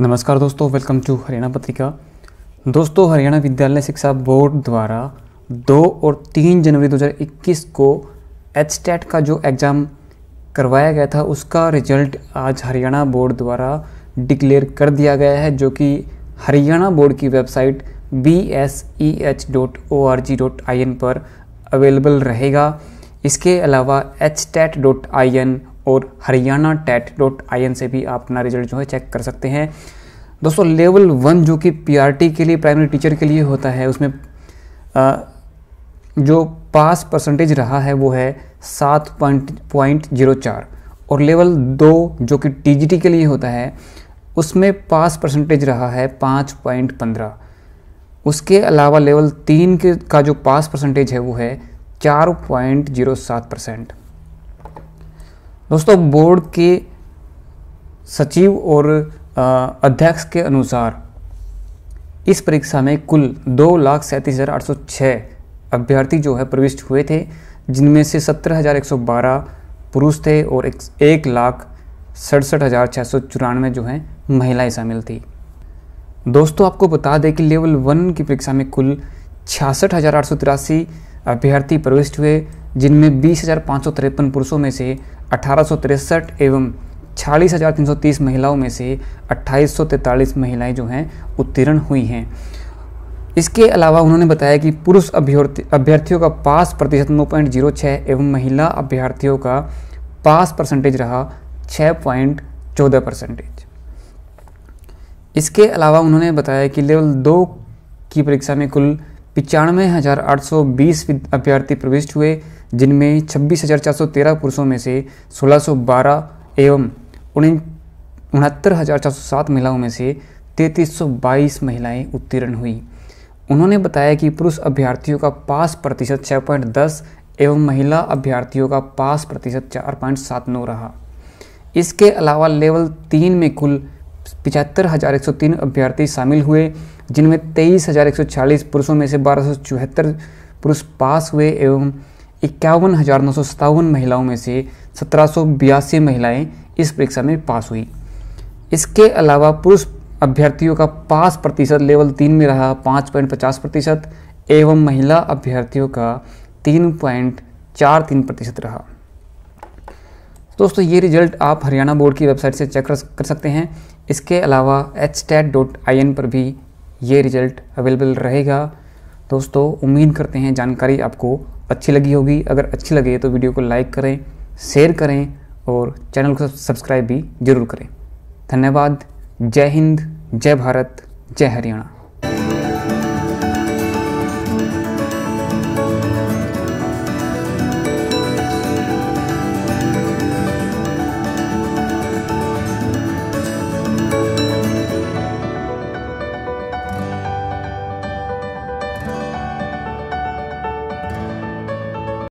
नमस्कार दोस्तों welcome to Haryana पत्रिका दोस्तों हरियाणा विद्यालय शिक्षा बोर्ड द्वारा दो और तीन जनवरी 2021 को एच का जो एग्ज़ाम करवाया गया था उसका रिजल्ट आज हरियाणा बोर्ड द्वारा डिक्लेयर कर दिया गया है जो कि हरियाणा बोर्ड की website B S E H dot O R G dot I N पर अवेलेबल रहेगा इसके अलावा एच डॉट आई एन और Haryana TET dot I N से भी आप अपना रिजल्ट जो है चेक कर सकते हैं दोस्तों लेवल वन जो कि पी आर टी के लिए प्राइमरी टीचर के लिए होता है उसमें आ, जो पास परसेंटेज रहा है वो है सात पॉइंट पॉइंट जीरो चार और लेवल दो जो कि टी जी टी के लिए होता है उसमें पास परसेंटेज रहा है पाँच पॉइंट पंद्रह उसके अलावा लेवल तीन के का जो पास परसेंटेज है वो है चार पॉइंट जीरो सात परसेंट दोस्तों बोर्ड के सचिव और अध्यक्ष के अनुसार इस परीक्षा में कुल दो लाख सैंतीस हज़ार आठ सौ छः अभ्यर्थी जो है प्रविष्ट हुए थे जिनमें से सत्रह हज़ार एक सौ बारह पुरुष थे और एक, एक लाख सड़सठ हज़ार छः सौ चौरानवे जो हैं महिलाएं शामिल थी दोस्तों आपको बता दें कि लेवल वन की परीक्षा में कुल छियासठ हज़ार आठ सौ तिरासी अभ्यर्थी प्रविष्ट हुए जिनमें बीस पुरुषों में से अठारह एवं छियालीस हज़ार तीन सौ तीस महिलाओं में से अट्ठाईस सौ तैंतालीस जो हैं उत्तीर्ण हुई हैं इसके अलावा उन्होंने बताया कि पुरुष अभ्यर्थी अभ्यर्थियों का पास प्रतिशत नौ पॉइंट जीरो छः एवं महिला अभ्यर्थियों का पास परसेंटेज रहा छः पॉइंट चौदह परसेंटेज इसके अलावा उन्होंने बताया कि लेवल दो की परीक्षा में कुल पिचानवे हज़ार आठ सौ बीस अभ्यर्थी प्रविष्ट हुए जिनमें छब्बीस हज़ार चार सौ तेरह पुरुषों में से सोलह सौ बारह एवं उनहत्तर हज़ार चार सौ सात महिलाओं में से तैंतीस सौ बाईस महिलाएँ उत्तीर्ण हुई उन्होंने बताया कि पुरुष अभ्यर्थियों का पास प्रतिशत छः पॉइंट दस एवं महिला अभ्यर्थियों का पास प्रतिशत चार पॉइंट सात नौ रहा इसके अलावा लेवल तीन में कुल पिचहत्तर हज़ार एक सौ तीन अभ्यर्थी शामिल हुए जिनमें तेईस हज़ार एक सौ चालीस पुरुषों में से बारह सौ चौहत्तर पुरुष पास हुए एवं इक्यावन हज़ार नौ सौ सत्तावन महिलाओं में से सत्रह सौ बयासी महिलाएँ इस परीक्षा में पास हुई इसके अलावा पुरुष अभ्यर्थियों का पास प्रतिशत लेवल तीन में रहा पाँच पॉइंट पचास प्रतिशत एवं महिला अभ्यर्थियों का तीन पॉइंट चार तीन प्रतिशत रहा दोस्तों ये रिजल्ट आप हरियाणा बोर्ड की वेबसाइट से चेक कर सकते हैं इसके अलावा एच पर भी ये रिजल्ट अवेलेबल रहेगा दोस्तों उम्मीद करते हैं जानकारी आपको अच्छी लगी होगी अगर अच्छी लगे तो वीडियो को लाइक करें शेयर करें और चैनल को सब्सक्राइब भी जरूर करें धन्यवाद जय हिंद जय भारत जय हरियाणा